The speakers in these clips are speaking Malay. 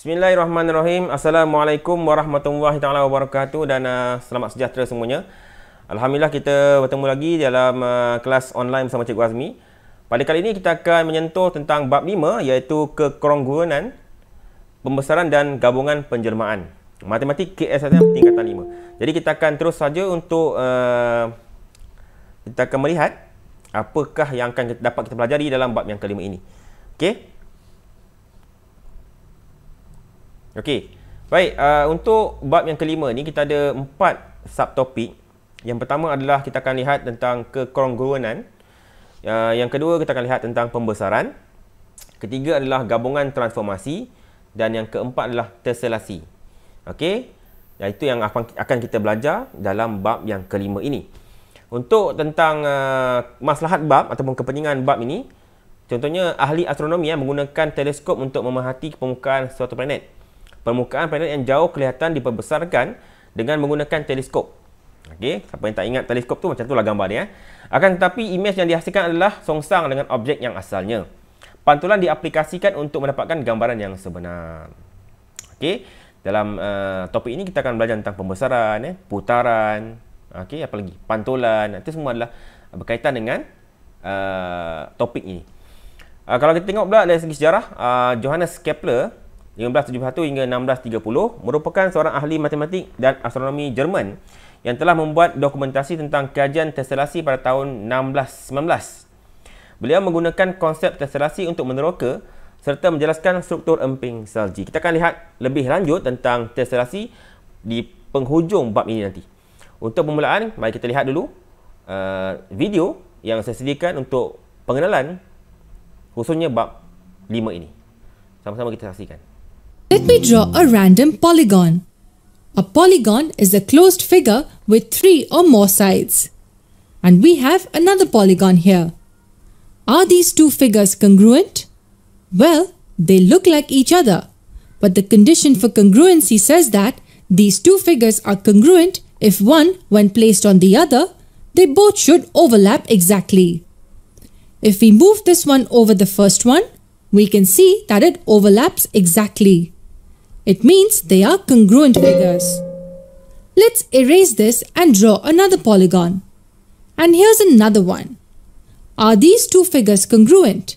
Bismillahirrahmanirrahim. Assalamualaikum warahmatullahi taala wabarakatuh dan uh, selamat sejahtera semuanya. Alhamdulillah kita bertemu lagi dalam uh, kelas online bersama Cikgu Azmi. Pada kali ini kita akan menyentuh tentang bab 5 iaitu kekerongguanan pembesaran dan gabungan penjelmaan. Matematik KSSM tingkatan 5. Jadi kita akan terus saja untuk uh, kita akan melihat apakah yang akan kita, dapat kita pelajari dalam bab yang kelima ini. Okey? Okey. Baik, uh, untuk bab yang kelima ni kita ada empat subtopik. Yang pertama adalah kita akan lihat tentang kekongruenan. Uh, yang kedua kita akan lihat tentang pembesaran. Ketiga adalah gabungan transformasi dan yang keempat adalah terselasi. Okey. itu yang akan kita belajar dalam bab yang kelima ini. Untuk tentang uh, maslahat bab ataupun kepentingan bab ini, contohnya ahli astronomi ya, menggunakan teleskop untuk memerhati permukaan suatu planet permukaan planet yang jauh kelihatan diperbesarkan dengan menggunakan teleskop. Okey, siapa yang tak ingat teleskop tu macam itulah gambar dia. Eh. Akan tetapi imej yang dihasilkan adalah songsang dengan objek yang asalnya. Pantulan diaplikasikan untuk mendapatkan gambaran yang sebenar. Okey, dalam uh, topik ini kita akan belajar tentang pembesaran, eh, putaran, okey, apa lagi? Pantulan. Itu semua adalah berkaitan dengan uh, topik ini. Uh, kalau kita tengok pula dari segi sejarah, uh, Johannes Kepler 1571 hingga 1630 merupakan seorang ahli matematik dan astronomi Jerman yang telah membuat dokumentasi tentang kajian teselasi pada tahun 1619. Beliau menggunakan konsep teselasi untuk meneroka serta menjelaskan struktur emping salji. Kita akan lihat lebih lanjut tentang teselasi di penghujung bab ini nanti. Untuk permulaan, mari kita lihat dulu uh, video yang saya sediakan untuk pengenalan khususnya bab 5 ini. Sama-sama kita saksikan. Let me draw a random polygon. A polygon is a closed figure with three or more sides. And we have another polygon here. Are these two figures congruent? Well, they look like each other. But the condition for congruency says that these two figures are congruent if one, when placed on the other, they both should overlap exactly. If we move this one over the first one, we can see that it overlaps exactly. It means they are congruent figures. Let's erase this and draw another polygon. And here's another one. Are these two figures congruent?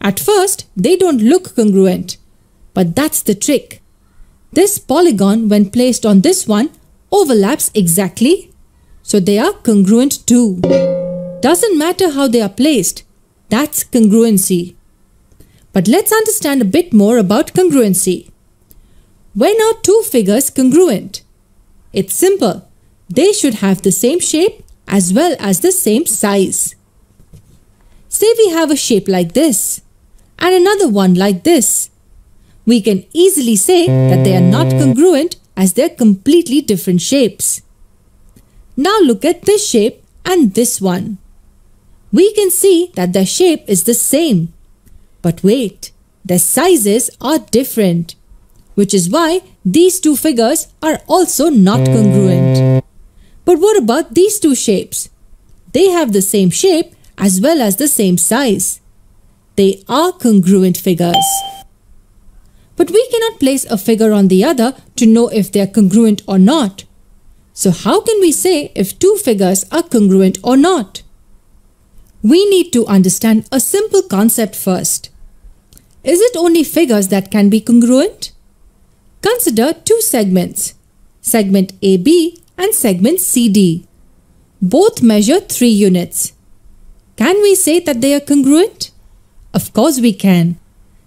At first, they don't look congruent. But that's the trick. This polygon, when placed on this one, overlaps exactly. So they are congruent too. Doesn't matter how they are placed. That's congruency. But let's understand a bit more about congruency. When are two figures congruent? It's simple. They should have the same shape as well as the same size. Say we have a shape like this and another one like this. We can easily say that they are not congruent as they're completely different shapes. Now look at this shape and this one. We can see that their shape is the same. But wait, their sizes are different which is why these two figures are also not congruent. But what about these two shapes? They have the same shape as well as the same size. They are congruent figures. But we cannot place a figure on the other to know if they are congruent or not. So how can we say if two figures are congruent or not? We need to understand a simple concept first. Is it only figures that can be congruent? Consider two segments, segment AB and segment CD. Both measure 3 units. Can we say that they are congruent? Of course we can.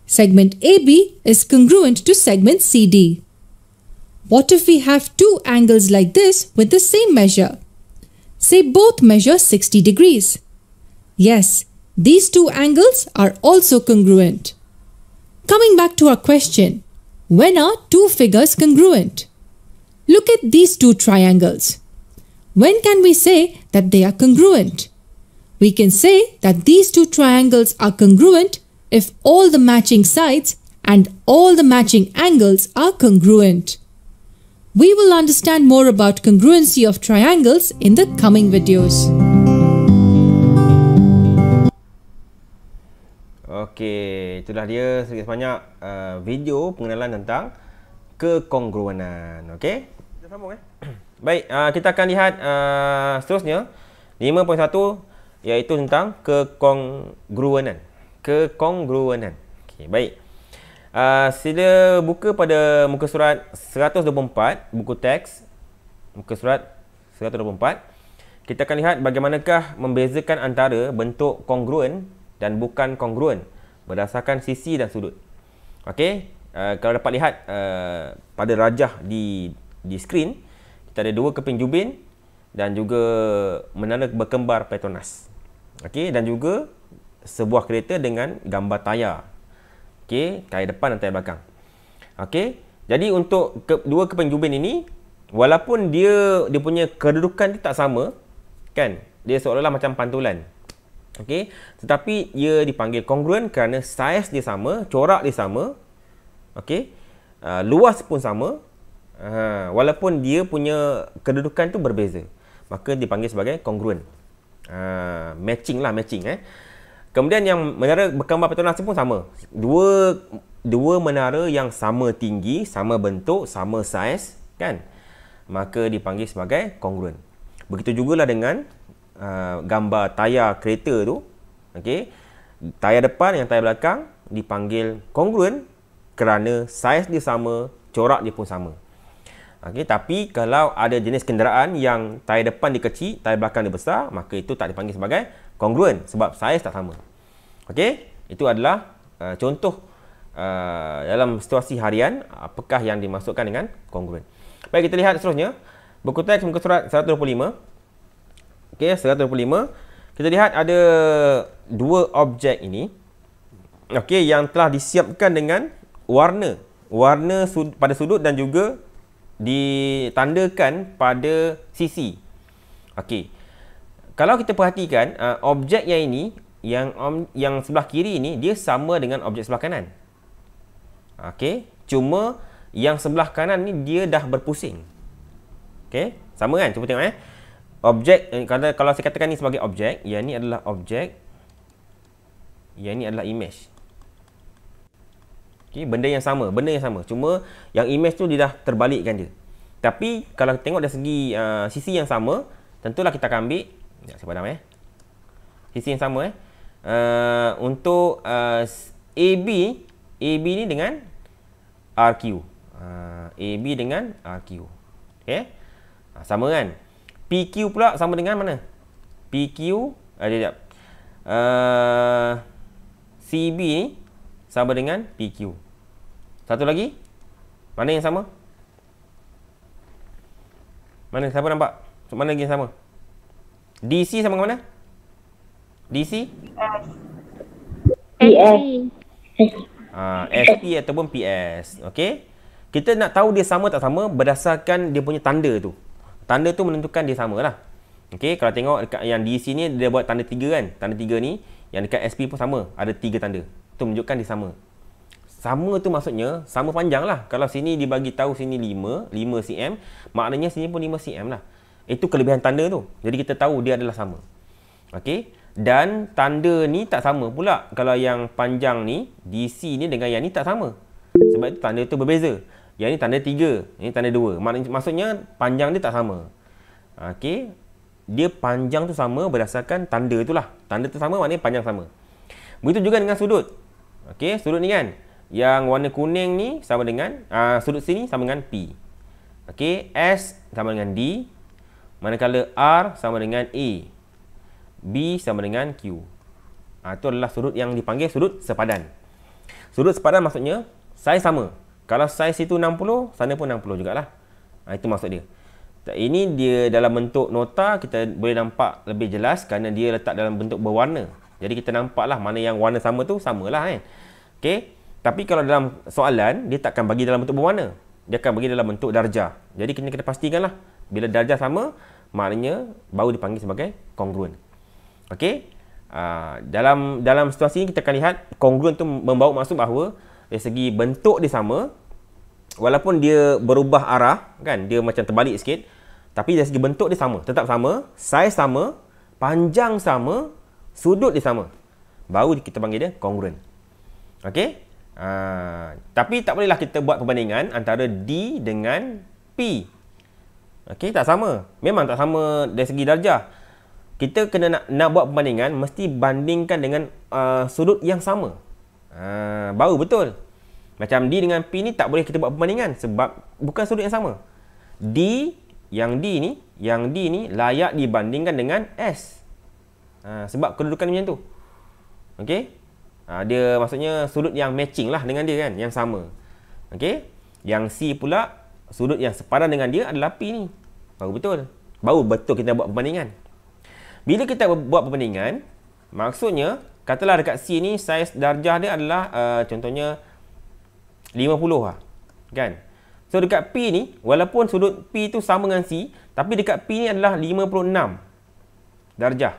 Segment AB is congruent to segment CD. What if we have two angles like this with the same measure? Say both measure 60 degrees. Yes, these two angles are also congruent. Coming back to our question, when are two figures congruent? Look at these two triangles. When can we say that they are congruent? We can say that these two triangles are congruent if all the matching sides and all the matching angles are congruent. We will understand more about congruency of triangles in the coming videos. Okey, itulah dia sedikit sebanyak uh, video pengenalan tentang kekongruenan. Okey? Kita sambung eh. Baik, uh, kita akan lihat uh, seterusnya 5.1 iaitu tentang kekongruenan. Kekongruenan. Okey, baik. Uh, sila buka pada muka surat 124, buku teks. Muka surat 124. Kita akan lihat bagaimanakah membezakan antara bentuk kongruen dan bukan kongruen berdasarkan sisi dan sudut. Okey, uh, eh, kalau dapat lihat uh, pada rajah di di skrin, kita ada dua keping jubin dan juga menara berkembar Petronas. Okey, dan juga sebuah kereta dengan gambar tayar. Okey, tayar depan dan tayar belakang. Okey, jadi untuk ke, dua keping jubin ini walaupun dia dia punya kedudukan dia tak sama, kan? Dia seolah-olah macam pantulan. Okey, tetapi ia dipanggil congruent kerana saiz dia sama, corak dia sama. Okey. Uh, luas pun sama. Uh, walaupun dia punya kedudukan tu berbeza. Maka dipanggil sebagai congruent. Uh, ah, matching lah, matching eh. Kemudian yang menara berkembar Petronas pun sama. Dua dua menara yang sama tinggi, sama bentuk, sama saiz, kan? Maka dipanggil sebagai congruent. Begitu jugalah dengan Ah, gambar tayar kereta tu okay? tayar depan yang tayar belakang dipanggil congruent kerana saiz dia sama corak dia pun sama Okay, tapi kalau ada jenis kenderaan yang tayar depan dia kecil tayar belakang dia besar maka itu tak dipanggil sebagai congruent sebab saiz tak sama okey itu adalah uh, contoh uh, dalam situasi harian apakah yang dimasukkan dengan congruent baik kita lihat seterusnya buku teks muka surat 125 Okey, 125. Kita lihat ada dua objek ini. Okey, yang telah disiapkan dengan warna. Warna sud pada sudut dan juga ditandakan pada sisi. Okey. Kalau kita perhatikan, uh, objek yang ini, yang um, yang sebelah kiri ini, dia sama dengan objek sebelah kanan. Okey. Cuma yang sebelah kanan ni dia dah berpusing. Okey. Sama kan? Cuba tengok eh objek eh, kalau kalau saya katakan ni sebagai objek yang ni adalah objek yang ni adalah image okey benda yang sama benda yang sama cuma yang image tu dia dah terbalikkan dia tapi kalau tengok dari segi uh, sisi yang sama tentulah kita akan ambil ya saya padam eh sisi yang sama eh uh, untuk uh, AB AB ni dengan RQ uh, AB dengan RQ okey uh, sama kan PQ pula sama dengan mana? PQ ada uh, eh, jap. Uh, eh, CB ni sama dengan PQ. Satu lagi. Mana yang sama? Mana siapa nampak? mana lagi yang sama? DC sama dengan mana? DC? PS. Ah, ST ataupun PS. Okey. Kita nak tahu dia sama tak sama berdasarkan dia punya tanda tu tanda tu menentukan dia sama lah. Okay, kalau tengok dekat yang di sini dia buat tanda tiga kan. Tanda tiga ni, yang dekat SP pun sama. Ada tiga tanda. Itu menunjukkan dia sama. Sama tu maksudnya, sama panjang lah. Kalau sini dia bagi tahu sini 5, 5 cm, maknanya sini pun 5 cm lah. Itu kelebihan tanda tu. Jadi kita tahu dia adalah sama. Okay, dan tanda ni tak sama pula. Kalau yang panjang ni, DC ni dengan yang ni tak sama. Sebab itu tanda tu berbeza. Yang ni tanda tiga, ini tanda dua. Mak, maksudnya panjang dia tak sama. Okey. Dia panjang tu sama berdasarkan tanda itulah. Tanda tu sama maknanya panjang sama. Begitu juga dengan sudut. Okey, sudut ni kan. Yang warna kuning ni sama dengan uh, sudut sini sama dengan P. Okey, S sama dengan D. Manakala R sama dengan A. B sama dengan Q. Ha, ah, itu adalah sudut yang dipanggil sudut sepadan. Sudut sepadan maksudnya saiz sama. Kalau saiz itu 60, sana pun 60 jugalah. Ha, itu maksud dia. Ini dia dalam bentuk nota, kita boleh nampak lebih jelas kerana dia letak dalam bentuk berwarna. Jadi kita nampaklah mana yang warna sama tu samalah kan. Okey. Tapi kalau dalam soalan, dia takkan bagi dalam bentuk berwarna. Dia akan bagi dalam bentuk darjah. Jadi kita kena pastikanlah. Bila darjah sama, maknanya baru dipanggil sebagai congruent. Okay? Uh, ha, dalam dalam situasi ini kita akan lihat congruent tu membawa maksud bahawa dari segi bentuk dia sama walaupun dia berubah arah kan dia macam terbalik sikit tapi dari segi bentuk dia sama tetap sama saiz sama panjang sama sudut dia sama baru kita panggil dia congruent okey uh, ah, tapi tak bolehlah kita buat perbandingan antara d dengan p okey tak sama memang tak sama dari segi darjah kita kena nak, nak buat perbandingan mesti bandingkan dengan uh, sudut yang sama Ha, bau betul. Macam D dengan P ni tak boleh kita buat perbandingan sebab bukan sudut yang sama. D yang D ni, yang D ni layak dibandingkan dengan S. Ha, sebab kedudukan macam tu. Okey? Ha, dia maksudnya sudut yang matching lah dengan dia kan, yang sama. Okey? Yang C pula sudut yang sepadan dengan dia adalah P ni. Baru betul. Baru betul kita buat perbandingan. Bila kita buat perbandingan, maksudnya katalah dekat C ni saiz darjah dia adalah uh, contohnya 50 lah kan so dekat P ni walaupun sudut P tu sama dengan C tapi dekat P ni adalah 56 darjah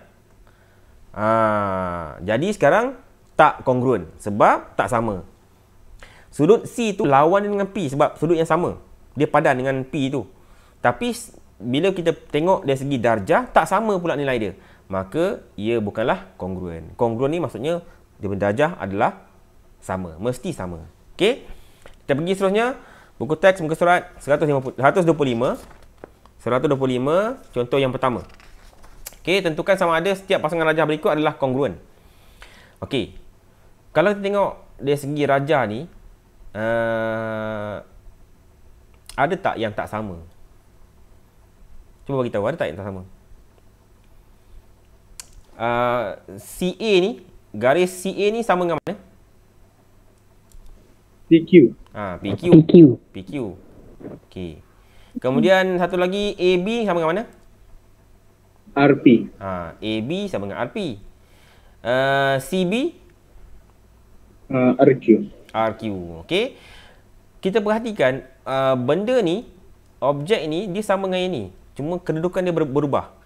ha, jadi sekarang tak kongruen sebab tak sama sudut C tu lawan dengan P sebab sudut yang sama dia padan dengan P tu tapi bila kita tengok dari segi darjah tak sama pula nilai dia maka ia bukanlah kongruen. Kongruen ni maksudnya dia berdajah adalah sama, mesti sama. Okey. Kita pergi seterusnya buku teks muka surat 150 125 contoh yang pertama. Okey, tentukan sama ada setiap pasangan rajah berikut adalah kongruen. Okey. Kalau kita tengok dari segi rajah ni uh, ada tak yang tak sama? Cuba bagi tahu ada tak yang tak sama? uh, CA ni garis CA ni sama dengan mana? PQ. Ha, ah, PQ. PQ. PQ. Okey. Kemudian satu lagi AB sama dengan mana? RP. Ha, ah, AB sama dengan RP. Uh, CB uh, RQ. RQ. Okey. Kita perhatikan uh, benda ni objek ni dia sama dengan ini. Cuma kedudukan dia ber- berubah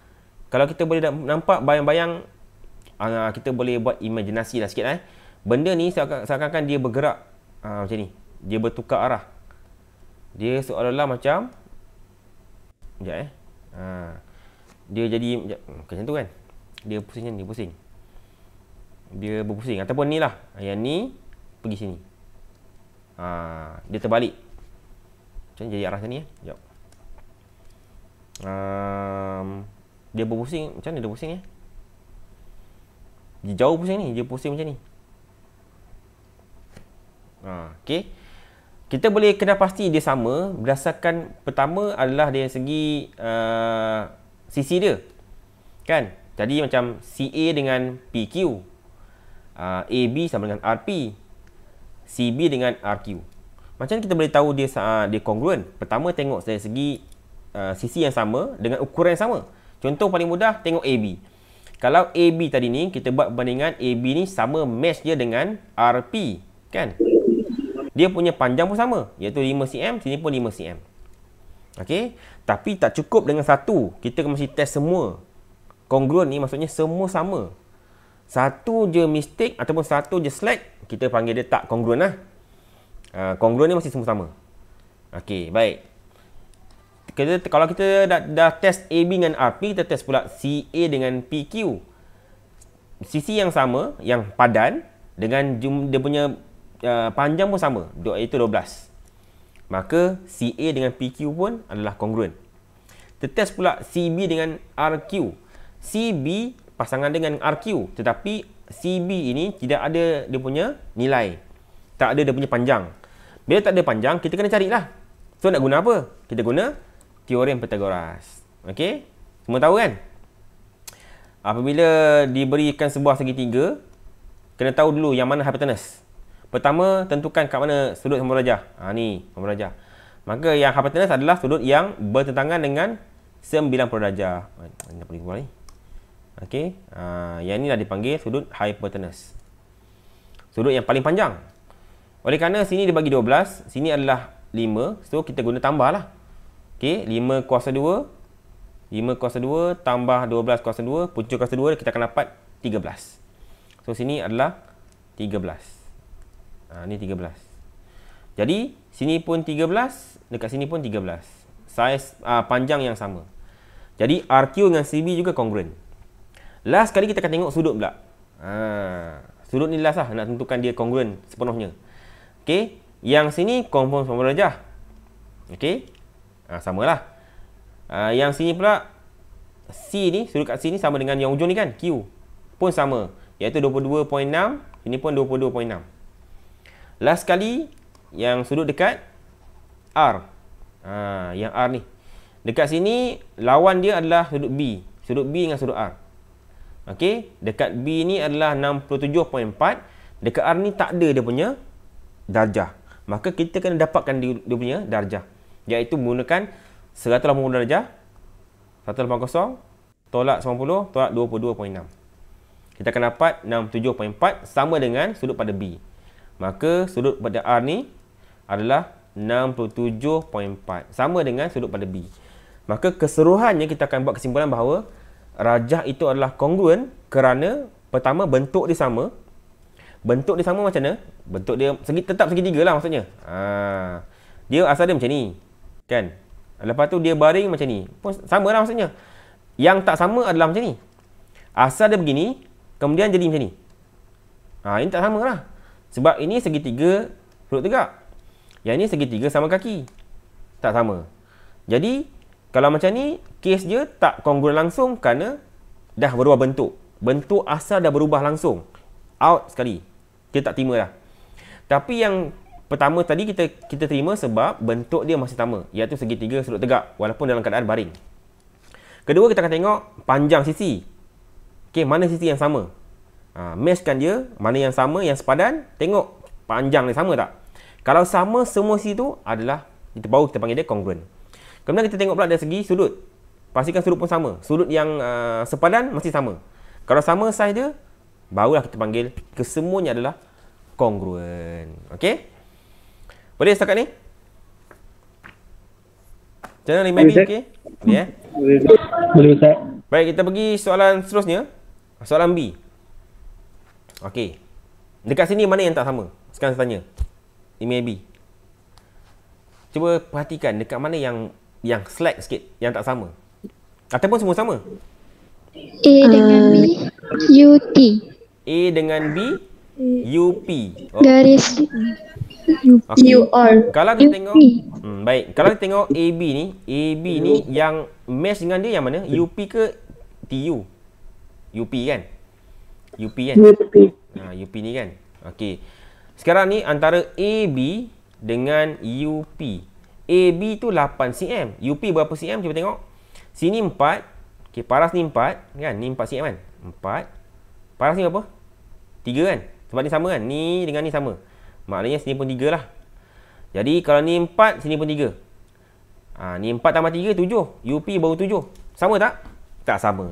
kalau kita boleh nampak bayang-bayang uh, kita boleh buat imajinasi lah sikit eh. benda ni seakan-akan dia bergerak uh, macam ni dia bertukar arah dia seolah-olah macam sekejap eh uh, dia jadi hmm, macam tu kan dia pusing kan? dia pusing dia berpusing ataupun ni lah yang ni pergi sini uh, dia terbalik macam jadi arah sini eh. sekejap um, dia berpusing macam mana dia pusing ni eh? dia jauh pusing ni dia pusing macam ni ha, okay. kita boleh kena pasti dia sama berdasarkan pertama adalah dari segi uh, sisi dia kan jadi macam CA dengan PQ uh, AB sama dengan RP CB dengan RQ macam kita boleh tahu dia uh, dia congruent pertama tengok dari segi uh, sisi yang sama dengan ukuran yang sama Contoh paling mudah tengok AB. Kalau AB tadi ni kita buat perbandingan AB ni sama match dia dengan RP, kan? Dia punya panjang pun sama, iaitu 5 cm, sini pun 5 cm. Okey, tapi tak cukup dengan satu. Kita mesti test semua. Congruent ni maksudnya semua sama. Satu je mistake ataupun satu je slack, kita panggil dia tak congruent lah. Uh, congruent ni mesti semua sama. Okey, baik kita kalau kita dah, dah test AB dengan RP kita test pula CA dengan PQ sisi yang sama yang padan dengan jum, dia punya uh, panjang pun sama iaitu 12 maka CA dengan PQ pun adalah congruent kita test pula CB dengan RQ CB pasangan dengan RQ tetapi CB ini tidak ada dia punya nilai tak ada dia punya panjang bila tak ada panjang kita kena carilah so nak guna apa kita guna teorem Pythagoras. Okey? Semua tahu kan? Apabila diberikan sebuah segitiga, kena tahu dulu yang mana hypotenuse. Pertama, tentukan kat mana sudut rajah. Ha ni, rajah. Maka yang hypotenuse adalah sudut yang bertentangan dengan 90 darjah. Ini boleh keluar ni. Okey. Ha, yang inilah dipanggil sudut hypotenuse. Sudut yang paling panjang. Oleh kerana sini dibagi 12, sini adalah 5. So kita guna tambahlah. Okey, 5 kuasa 2 5 kuasa 2 tambah 12 kuasa 2 punca kuasa 2 kita akan dapat 13. So sini adalah 13. Ha ni 13. Jadi sini pun 13, dekat sini pun 13. Saiz uh, panjang yang sama. Jadi RQ dengan CB juga congruent. Last kali kita akan tengok sudut pula. Ha sudut ni last lah nak tentukan dia congruent sepenuhnya. Okey, yang sini confirm formula jah. Okey. Ha, ah, sama lah. Ha, ah, yang sini pula, C ni, sudut kat sini sama dengan yang ujung ni kan, Q. Pun sama. Iaitu 22.6, ini pun 22.6. Last sekali, yang sudut dekat, R. Ha, yang R ni. Dekat sini, lawan dia adalah sudut B. Sudut B dengan sudut R. Okey, dekat B ni adalah 67.4. Dekat R ni tak ada dia punya darjah. Maka kita kena dapatkan dia punya darjah iaitu menggunakan 180 darjah 180 tolak 90 tolak 22.6 kita akan dapat 67.4 sama dengan sudut pada B maka sudut pada R ni adalah 67.4 sama dengan sudut pada B maka keseluruhannya kita akan buat kesimpulan bahawa rajah itu adalah kongruen kerana pertama bentuk dia sama bentuk dia sama macam mana bentuk dia segi, tetap segitiga lah maksudnya ha. dia asal dia macam ni Kan? Lepas tu dia baring macam ni. Pun sama lah maksudnya. Yang tak sama adalah macam ni. Asal dia begini, kemudian jadi macam ni. Ha, ini tak sama lah. Sebab ini segitiga perut tegak. Yang ini segitiga sama kaki. Tak sama. Jadi, kalau macam ni, kes dia tak kongguna langsung kerana dah berubah bentuk. Bentuk asal dah berubah langsung. Out sekali. Dia tak terima lah. Tapi yang pertama tadi kita kita terima sebab bentuk dia masih sama iaitu segitiga sudut tegak walaupun dalam keadaan baring. Kedua kita akan tengok panjang sisi. Okey, mana sisi yang sama? Ha, meshkan dia, mana yang sama, yang sepadan, tengok panjang dia sama tak? Kalau sama semua sisi tu adalah kita baru kita panggil dia congruent. Kemudian kita tengok pula dari segi sudut. Pastikan sudut pun sama. Sudut yang uh, sepadan mesti sama. Kalau sama saiz dia, barulah kita panggil kesemuanya adalah congruent. Okey? Boleh setakat ni? Macam mana Limai B? Okay? Boleh eh? Boleh Ustaz. Baik, kita pergi soalan seterusnya. Soalan B. okay Dekat sini mana yang tak sama? Sekarang saya tanya. Limai B. Cuba perhatikan dekat mana yang yang slack sikit, yang tak sama. Ataupun semua sama. A dengan B, uh, U, T. A dengan B, U, P. Oh. Garis okay. you are kalau kita tengok hmm, baik kalau kita tengok AB ni AB ni yang match dengan dia yang mana hmm. UP ke TU UP kan UP kan UP ha, UP ni kan okey sekarang ni antara AB dengan UP AB tu 8 cm UP berapa cm cuba tengok sini 4 okey paras ni 4 kan ni 4 cm kan 4 paras ni berapa 3 kan sebab ni sama kan ni dengan ni sama Maknanya sini pun 3 lah. Jadi kalau ni 4, sini pun 3. Ha, ni 4 tambah 3, 7. UP baru 7. Sama tak? Tak sama.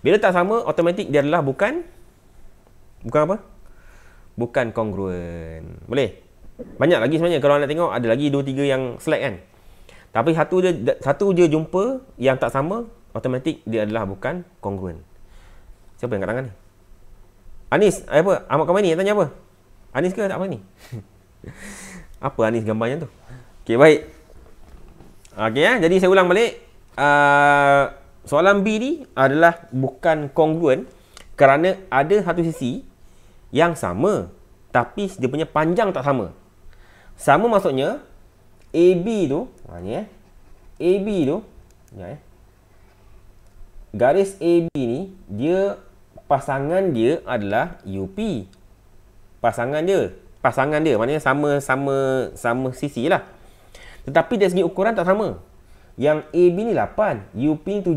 Bila tak sama, automatik dia adalah bukan... Bukan apa? Bukan congruent. Boleh? Banyak lagi sebenarnya. Kalau anda tengok, ada lagi 2, 3 yang slack kan? Tapi satu je, satu je jumpa yang tak sama, automatik dia adalah bukan kongruen. Siapa yang kat tangan ni? Anis, eh, apa? Ahmad Kamani yang tanya apa? Anis ke tak apa ni? apa Anis gambarnya tu? Okey, baik. Okey, eh? jadi saya ulang balik. Uh, soalan B ni adalah bukan congruent kerana ada satu sisi yang sama tapi dia punya panjang tak sama. Sama maksudnya AB tu, ha, ni eh. AB tu, ya eh. Garis AB ni dia pasangan dia adalah UP pasangan dia pasangan dia maknanya sama sama sama sisi lah tetapi dari segi ukuran tak sama yang A B ni 8 UP ni 7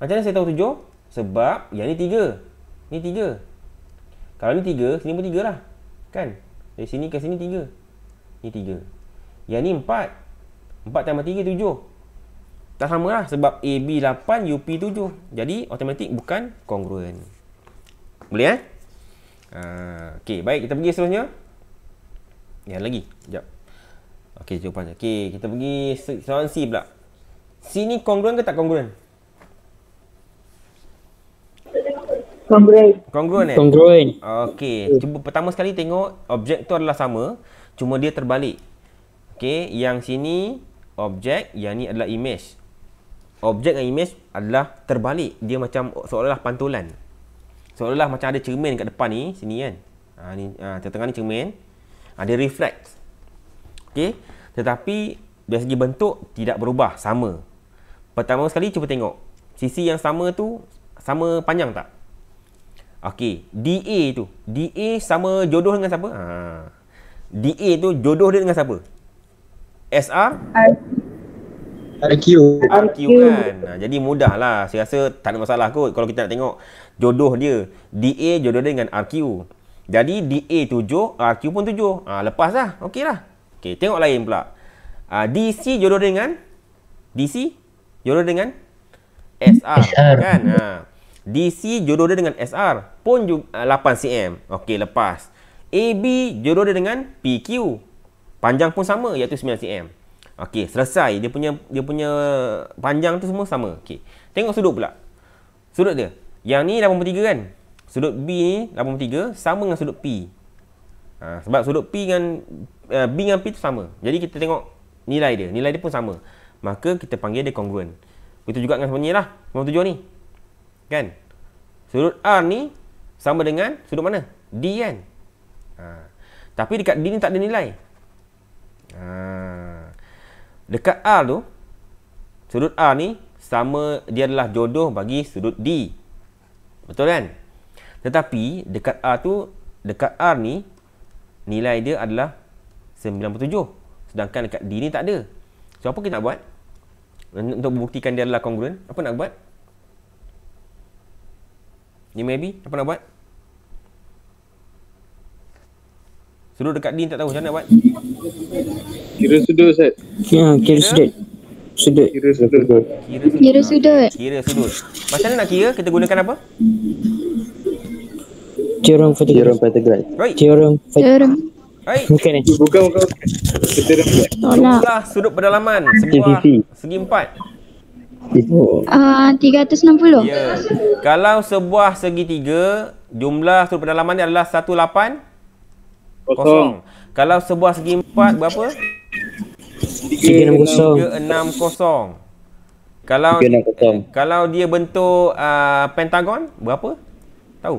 macam mana saya tahu 7 sebab yang ni 3 ni 3 kalau ni 3 sini pun 3 lah kan dari sini ke sini 3 ni 3 yang ni 4 4 tambah 3 7 tak sama lah sebab A AB 8 P 7 jadi automatik bukan congruent boleh eh? Ah, okay, baik kita pergi seterusnya. Ya lagi. Jap. Okey, jawapan. Okay, kita pergi soalan C pula. C ni congruent ke tak congruent? Congruent. Congruent eh? Congruent. Okey, cuba pertama sekali tengok objek tu adalah sama, cuma dia terbalik. Okey, yang sini objek, yang ni adalah image. Objek dan image adalah terbalik. Dia macam seolah-olah pantulan seolah-olah macam ada cermin kat depan ni sini kan ha, ni ha, tengah-tengah ni cermin ha, dia reflect Okey, tetapi dari segi bentuk tidak berubah sama pertama sekali cuba tengok sisi yang sama tu sama panjang tak Okey, DA tu DA sama jodoh dengan siapa ha. DA tu jodoh dia dengan siapa SR I- RQ. RQ kan. Jadi mudah lah. Saya rasa tak ada masalah kot kalau kita nak tengok jodoh dia. DA jodoh dia dengan RQ. Jadi DA tujuh, RQ pun tujuh. Ha, lepas lah. Okey lah. Okey, tengok lain pula. Uh, ah, DC jodoh dengan DC jodoh dengan SR, SR. kan ha. Ah, DC jodoh dia dengan SR pun juga 8 cm okey lepas AB jodoh dia dengan PQ panjang pun sama iaitu 9 cm Okey, selesai. Dia punya dia punya panjang tu semua sama. Okey. Tengok sudut pula. Sudut dia. Yang ni 83 kan? Sudut B ni 83 sama dengan sudut P. Ha, sebab sudut P dengan uh, B dengan P tu sama. Jadi kita tengok nilai dia. Nilai dia pun sama. Maka kita panggil dia congruent. Begitu juga dengan sebenarnya lah. 97 ni. Kan? Sudut R ni sama dengan sudut mana? D kan? Ha. Tapi dekat D ni tak ada nilai. Haa. Dekat A tu, sudut A ni sama dia adalah jodoh bagi sudut D. Betul kan? Tetapi dekat A tu, dekat R ni nilai dia adalah 97. Sedangkan dekat D ni tak ada. So apa kita nak buat? Untuk membuktikan dia adalah congruent, apa nak buat? Ni maybe, apa nak buat? Sudut dekat D tak tahu macam mana nak buat? Kira sudut set Ya, kira, kira, kira sudut. Sudut. Kira sudut. Kira sudut. Kira sudut. Macam mana nak kira? Kita gunakan apa? Theorem Pythagoras. Theorem Pythagoras. Right. Theorem. Theorem. Hai. Bukan Bukan bukan. Kita dah. Tolak. sudut pedalaman sebuah segi empat. Ah, uh, 360. Ya. Kalau sebuah segi tiga, jumlah sudut pedalaman dia adalah 18 kosong. kosong. Kalau sebuah segi empat berapa? 360. Kalau 360. kalau dia bentuk uh, pentagon berapa? Tahu?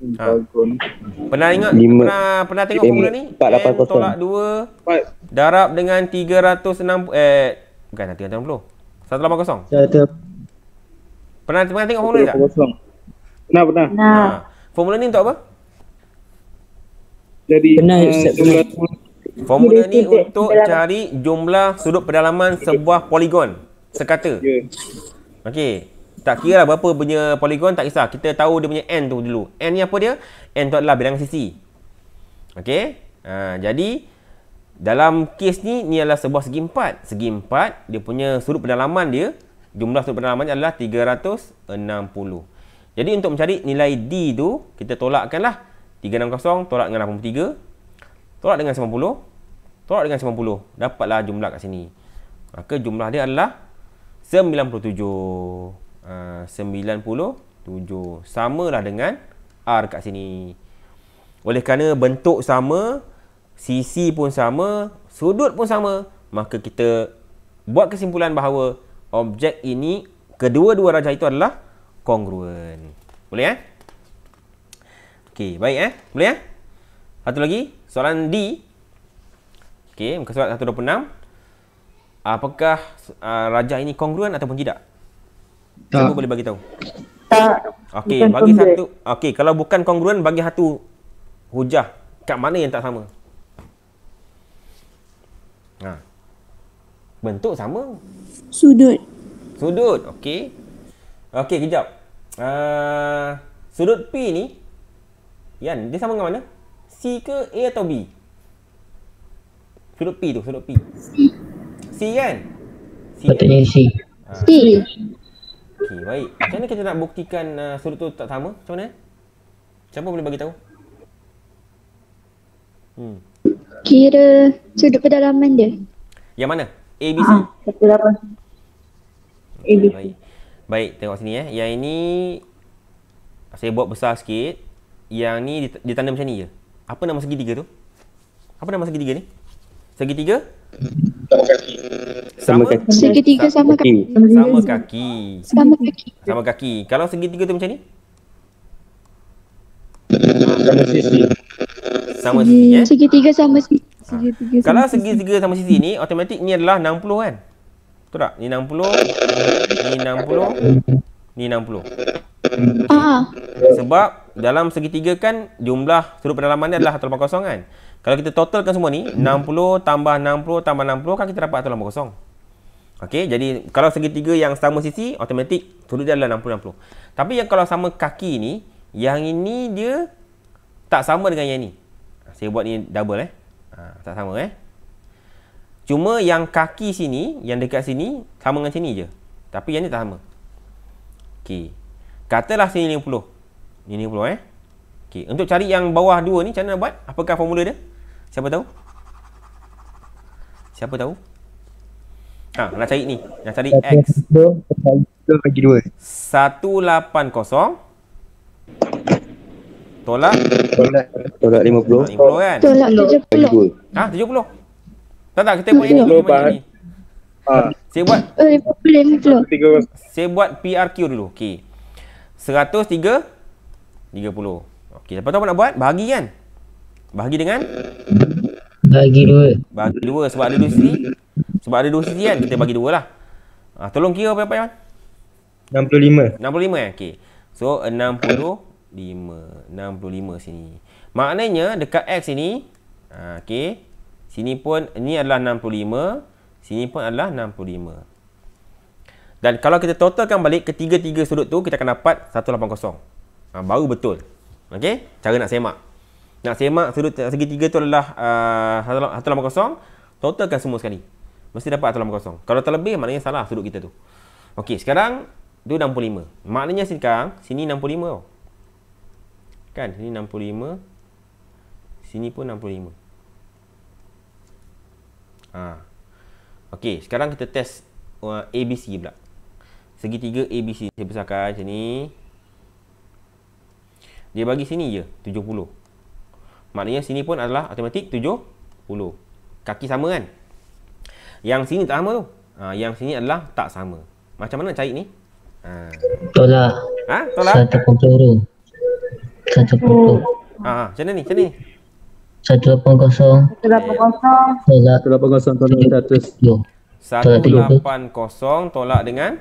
Pentagon. Ha. Pernah ingat? 5, pernah pernah tengok formula ni? 480. N tolak 2 4. darab dengan 360 eh bukan 360. 180. 180. Pernah pernah tengok formula ni? tak? Pernah pernah. Nah. Ha. Formula ni untuk apa? Jadi pernah, uh, Formula ni untuk cari jumlah sudut pedalaman sebuah poligon sekata. Yeah. Okey. Tak kira lah berapa punya poligon tak kisah. Kita tahu dia punya n tu dulu. N ni apa dia? N tu adalah bilangan sisi. Okey. Ha, jadi dalam kes ni ni adalah sebuah segi empat. Segi empat dia punya sudut pedalaman dia jumlah sudut pedalaman adalah 360. Jadi untuk mencari nilai D tu kita tolakkanlah 360 tolak dengan 83 Tolak dengan 90. Tolak dengan 90. Dapatlah jumlah kat sini. Maka jumlah dia adalah 97. Uh, 97. lah dengan R kat sini. Oleh kerana bentuk sama, sisi pun sama, sudut pun sama. Maka kita buat kesimpulan bahawa objek ini, kedua-dua rajah itu adalah kongruen, Boleh eh? Okey, baik eh? Boleh eh? Satu lagi. Soalan D. Okey, muka surat 126. Apakah uh, ah, rajah ini kongruen ataupun tidak? Tak. Siapa boleh bagi tahu? Tak. Okey, bagi kongruen. satu. Okey, kalau bukan kongruen bagi satu hujah. Kat mana yang tak sama? Ha. Bentuk sama. Sudut. Sudut. Okey. Okey, kejap. Uh, sudut P ni Yan, dia sama dengan mana? ke A atau B? Sudut P tu, sudut P. C. Kan? C kan? C. Betul kan? C. Ha. C. Okey, baik. Macam mana kita nak buktikan uh, sudut tu tak sama? Macam mana? Siapa boleh bagi tahu? Hmm. Kira sudut kedalaman dia. Yang mana? A, B, C? Ha, ah, kedalaman. A, B, C. Baik, tengok sini eh. Yang ini saya buat besar sikit. Yang ni dit- ditanda macam ni je. Ya? apa nama segitiga tu? Apa nama segitiga ni? Segitiga? Sama kaki. Sama segitiga sama kaki. Sama kaki. Sama kaki. Sama kaki. Kalau segitiga tu macam ni? Sama sisi. Sama sisi Eh? Segitiga sama ha. sisi. Ha. Kalau segitiga sama sisi ni automatik ni adalah 60 kan? Betul tak? Ni 60. Ni 60 ni 60. Ah. Sebab dalam segitiga kan jumlah sudut pendalaman dia adalah 180 kosong kan. Kalau kita totalkan semua ni, 60 tambah 60 tambah 60 kan kita dapat 180 kosong. Okey, jadi kalau segitiga yang sama sisi, automatik sudut dia adalah 60-60. Tapi yang kalau sama kaki ni, yang ini dia tak sama dengan yang ni. Ha, saya buat ni double eh. Ha, tak sama eh. Cuma yang kaki sini, yang dekat sini, sama dengan sini je. Tapi yang ni tak sama. Okey. Katalah sini 50. Ini 50 eh. Okey, untuk cari yang bawah dua ni macam mana buat? Apakah formula dia? Siapa tahu? Siapa tahu? Ah, ha, nak cari ni. Nak cari x 2 bagi 2. 180 tolak tolak 50. 50 kan? Tolak 70. Ah, ha, 70. Tak tak kita boleh ini Ah. Saya buat eh, Saya buat PRQ dulu Okey 103 30 Okay. lepas tu apa nak buat? Bahagi kan? Bahagi dengan? Bahagi dua Bahagi dua sebab ada dua sisi Sebab ada dua sisi kan kita bagi dua lah ha, Tolong kira apa-apaan? berapa Iman? 65 65 eh? okay. So 65 65 sini Maknanya dekat X sini ah, okay. Sini pun ini adalah 65 Sini pun adalah 65. Dan kalau kita totalkan balik ketiga-tiga sudut tu, kita akan dapat 180. Ha, ah, baru betul. Okey? Cara nak semak. Nak semak sudut segitiga tu adalah uh, ah, 180. Totalkan semua sekali. Mesti dapat 180. Kalau terlebih, maknanya salah sudut kita tu. Okey, sekarang tu 65. Maknanya sekarang, sini 65 tau. Kan? Sini 65. Sini pun 65. Haa. Okey, sekarang kita test uh, ABC pula. Segitiga ABC saya besarkan macam ni. Dia bagi sini je 70. Maknanya sini pun adalah automatik 70. Kaki sama kan? Yang sini tak sama tu. Ha, yang sini adalah tak sama. Macam mana nak cari ni? Ah. Ha. Tolak. Ha? Tolak. Satu kontrol. Satu kontrol. Ha, ah, macam mana ni? Macam ni? satu lapan kosong satu lapan kosong satu lapan kosong satu lapan kosong tolak dengan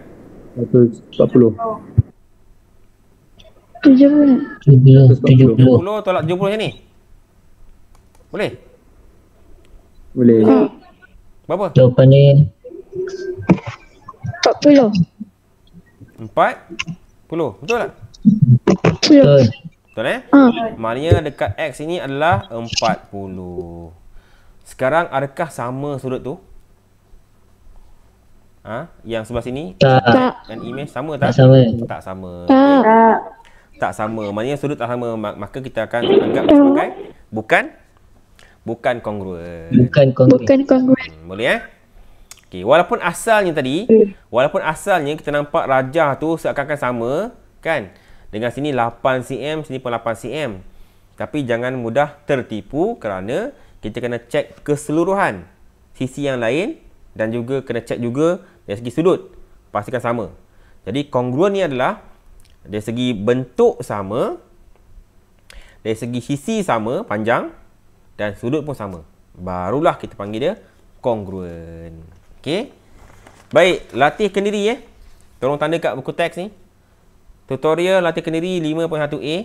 satu empat puluh tujuh puluh tolak tujuh puluh sini boleh boleh hmm. berapa jawapan ni empat puluh empat puluh betul tak betul Betul eh? Hmm. Maknanya dekat X ini adalah 40. Sekarang adakah sama sudut tu? Ha? Yang sebelah sini? Tak. Dan imej sama tak? Tak sama. Tak sama. Tak. Tak, tak sama. Maknanya sudut tak sama. Maka kita akan hmm. anggap sebagai bukan bukan kongruen. Bukan kongruen. Bukan kongruen. Hmm, boleh eh? Okay. Walaupun asalnya tadi, hmm. walaupun asalnya kita nampak rajah tu seakan-akan sama, kan? Dengan sini 8cm, sini pun 8cm. Tapi jangan mudah tertipu kerana kita kena cek keseluruhan sisi yang lain dan juga kena cek juga dari segi sudut. Pastikan sama. Jadi kongruen ni adalah dari segi bentuk sama, dari segi sisi sama panjang dan sudut pun sama. Barulah kita panggil dia kongruen. Okey. Baik, latih kendiri eh. Tolong tanda kat buku teks ni. Tutorial latihan kendiri 5.1A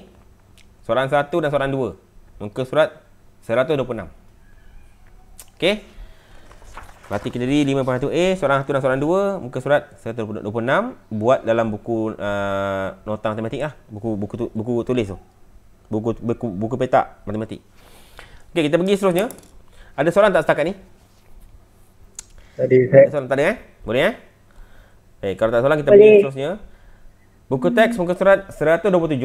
Soalan 1 dan soalan 2 Muka surat 126 Okey latihan kendiri 5.1A Soalan 1 dan soalan 2 Muka surat 126 Buat dalam buku uh, Nota matematik lah Buku buku buku tulis tu Buku buku, buku petak matematik Okey kita pergi seterusnya Ada soalan tak setakat ni? Tadi, ada soalan tak ada eh? Boleh eh? Eh, kalau tak soalan kita Boleh. pergi seterusnya. Buku teks muka surat 127. 127.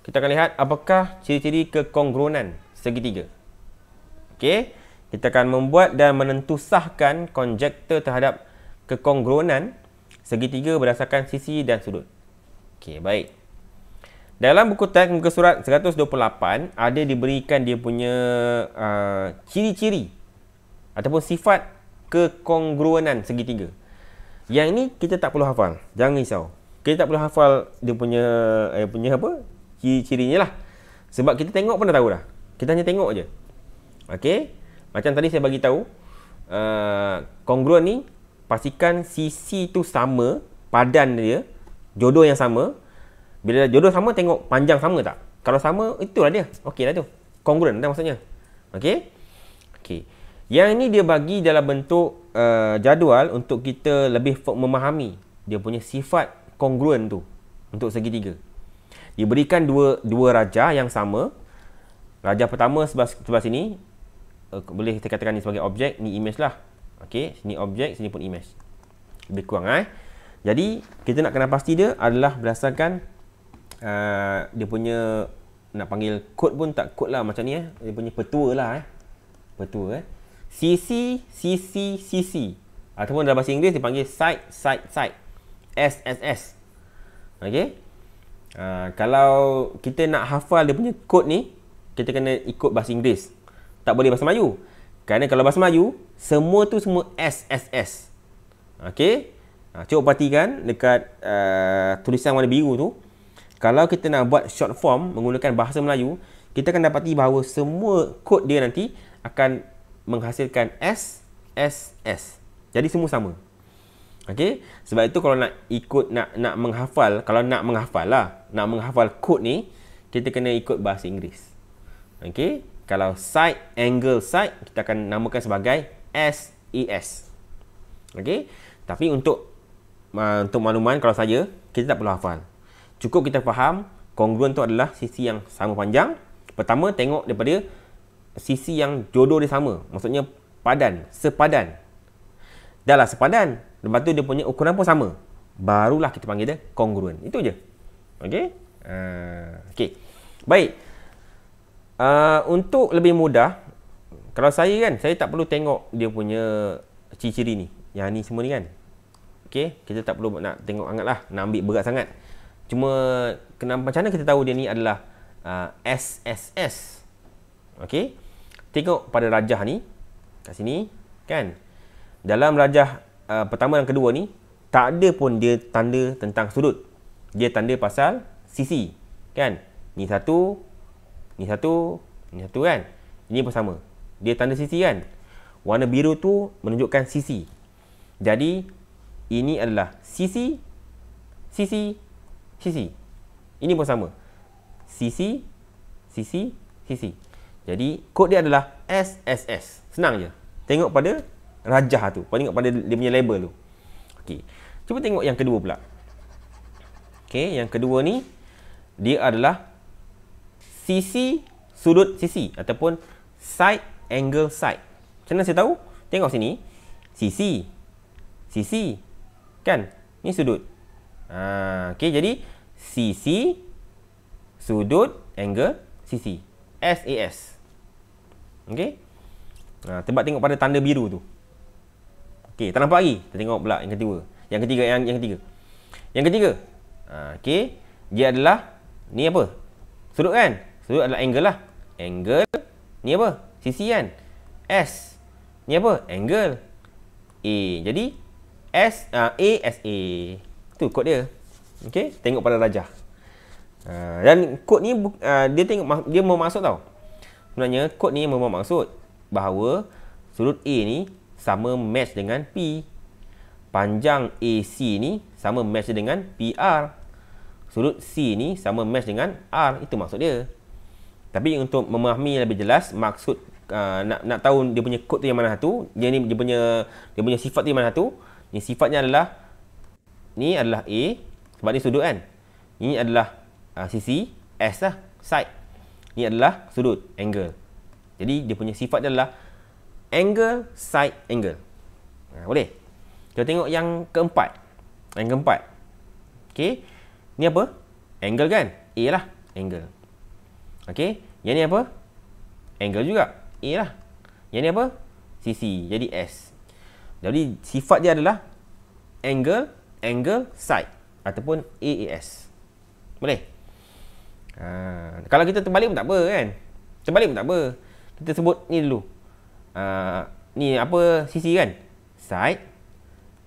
Kita akan lihat apakah ciri-ciri kekongruenan segitiga. Okey, kita akan membuat dan menentusahkan konjektur terhadap kekongruenan segitiga berdasarkan sisi dan sudut. Okey, baik. Dalam buku teks muka surat 128 ada diberikan dia punya uh, ciri-ciri ataupun sifat kekongruenan segitiga. Yang ni kita tak perlu hafal. Jangan risau. Kita tak perlu hafal dia punya eh, punya apa? Ciri-cirinya lah. Sebab kita tengok pun dah tahu dah. Kita hanya tengok aje. Okey. Macam tadi saya bagi tahu uh, eh, kongruen ni pastikan sisi tu sama padan dia jodoh yang sama bila jodoh sama tengok panjang sama tak kalau sama itulah dia okey lah tu kongruen dah maksudnya okey yang ini dia bagi dalam bentuk uh, jadual untuk kita lebih memahami dia punya sifat kongruen tu untuk segitiga. Diberikan dua dua raja yang sama. Raja pertama sebelah sebelah sini uh, boleh kita katakan ini sebagai objek, ni image lah. Okay, sini objek, sini pun image. Lebih kurang eh. Jadi, kita nak kena pasti dia adalah berdasarkan uh, dia punya nak panggil kod pun tak kod lah macam ni eh. Dia punya petua lah eh. Petua eh. CC, CC, CC. Ataupun dalam bahasa Inggeris dipanggil side, side, side. S, S, S. Okay. Ha, ah, kalau kita nak hafal dia punya kod ni, kita kena ikut bahasa Inggeris. Tak boleh bahasa Melayu. Kerana kalau bahasa Melayu, semua tu semua S, S, S. Okay. Ha, ah, cuba perhatikan dekat uh, tulisan warna biru tu. Kalau kita nak buat short form menggunakan bahasa Melayu, kita akan dapati bahawa semua kod dia nanti akan menghasilkan S, S, S. Jadi semua sama. Okey. Sebab itu kalau nak ikut nak nak menghafal, kalau nak menghafal lah, nak menghafal kod ni, kita kena ikut bahasa Inggeris. Okey. Kalau side angle side kita akan namakan sebagai S E S. Okey. Tapi untuk uh, untuk makluman kalau saya kita tak perlu hafal. Cukup kita faham congruent tu adalah sisi yang sama panjang. Pertama tengok daripada sisi yang jodoh dia sama. Maksudnya padan, sepadan. Dah lah sepadan. Lepas tu dia punya ukuran pun sama. Barulah kita panggil dia kongruen. Itu je. okay? Uh, ah, Okey. Baik. Uh, untuk lebih mudah, kalau saya kan, saya tak perlu tengok dia punya ciri-ciri ni. Yang ni semua ni kan. Okay, Kita tak perlu nak tengok sangat lah. Nak ambil berat sangat. Cuma, kenapa, macam mana kita tahu dia ni adalah uh, ah, SSS. Okey. Tengok pada rajah ni. Kat sini. Kan. Dalam rajah uh, pertama dan kedua ni. Tak ada pun dia tanda tentang sudut. Dia tanda pasal sisi. Kan. Ni satu. Ni satu. Ni satu kan. Ini pun sama. Dia tanda sisi kan. Warna biru tu menunjukkan sisi. Jadi. Ini adalah sisi. Sisi. Sisi. Ini pun sama. Sisi. Sisi. Sisi. Sisi. Jadi kod dia adalah SSS. Senang je. Tengok pada rajah tu. Kau tengok pada dia punya label tu. Okey. Cuba tengok yang kedua pula. Okey, yang kedua ni dia adalah sisi sudut sisi ataupun side angle side. Macam mana saya tahu? Tengok sini. Sisi. Sisi. Kan? Ni sudut. Ha, okey, jadi sisi sudut angle sisi. SAS. Okey. Ha, tempat tengok pada tanda biru tu. Okey, tak nampak lagi. Kita tengok pula yang kedua. Yang ketiga yang yang ketiga. Yang ketiga. Ha, okey. Dia adalah ni apa? Sudut kan? Sudut adalah angle lah. Angle ni apa? Sisi kan? S. Ni apa? Angle. A. Jadi S uh, A S A. Tu kod dia. Okey, tengok pada rajah. Ah, dan kod ni uh, dia tengok dia mau masuk tau. Sebenarnya kod ni mau maksud bahawa sudut A ni sama match dengan P. Panjang AC ni sama match dengan PR. Sudut C ni sama match dengan R. Itu maksud dia. Tapi untuk memahami lebih jelas maksud uh, nak nak tahu dia punya kod tu yang mana satu, dia ni dia punya dia punya sifat tu yang mana satu? Ni sifatnya adalah ni adalah A sebab ni sudut kan. Ini adalah uh, sisi S lah side ni adalah sudut angle jadi dia punya sifat adalah angle side angle ha, boleh kita tengok yang keempat yang keempat okey ni apa angle kan A lah angle okey yang ni apa angle juga A lah yang ni apa sisi jadi S jadi sifat dia adalah angle angle side ataupun AAS boleh Ha, kalau kita terbalik pun tak apa kan. Terbalik pun tak apa. Kita sebut ni dulu. Ha, ni apa sisi kan? Side,